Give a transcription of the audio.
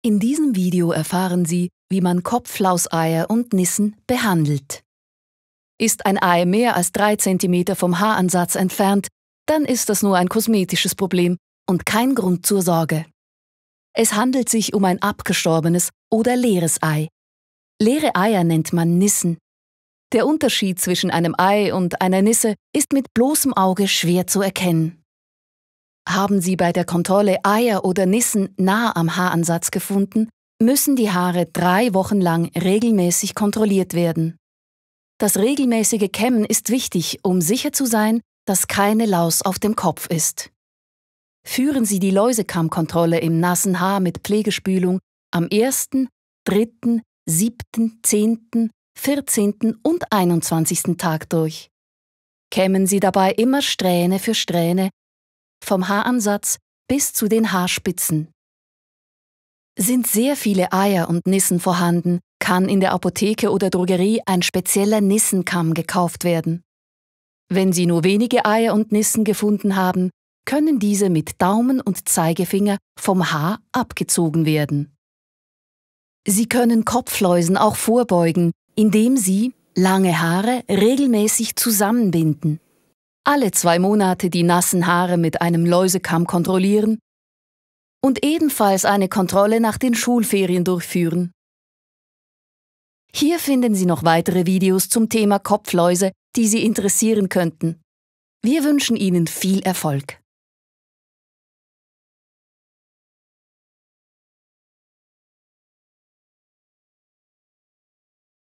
In diesem Video erfahren Sie, wie man Kopflauseier und Nissen behandelt. Ist ein Ei mehr als 3 cm vom Haaransatz entfernt, dann ist das nur ein kosmetisches Problem und kein Grund zur Sorge. Es handelt sich um ein abgestorbenes oder leeres Ei. Leere Eier nennt man Nissen. Der Unterschied zwischen einem Ei und einer Nisse ist mit bloßem Auge schwer zu erkennen. Haben Sie bei der Kontrolle Eier oder Nissen nah am Haaransatz gefunden, müssen die Haare drei Wochen lang regelmäßig kontrolliert werden. Das regelmäßige Kämmen ist wichtig, um sicher zu sein, dass keine Laus auf dem Kopf ist. Führen Sie die Läusekammkontrolle im nassen Haar mit Pflegespülung am 1., 3., 7., 10., 14. und 21. Tag durch. Kämmen Sie dabei immer Strähne für Strähne vom Haaransatz bis zu den Haarspitzen. Sind sehr viele Eier und Nissen vorhanden, kann in der Apotheke oder Drogerie ein spezieller Nissenkamm gekauft werden. Wenn Sie nur wenige Eier und Nissen gefunden haben, können diese mit Daumen und Zeigefinger vom Haar abgezogen werden. Sie können Kopfläusen auch vorbeugen, indem Sie lange Haare regelmäßig zusammenbinden alle zwei Monate die nassen Haare mit einem Läusekamm kontrollieren und ebenfalls eine Kontrolle nach den Schulferien durchführen. Hier finden Sie noch weitere Videos zum Thema Kopfläuse, die Sie interessieren könnten. Wir wünschen Ihnen viel Erfolg.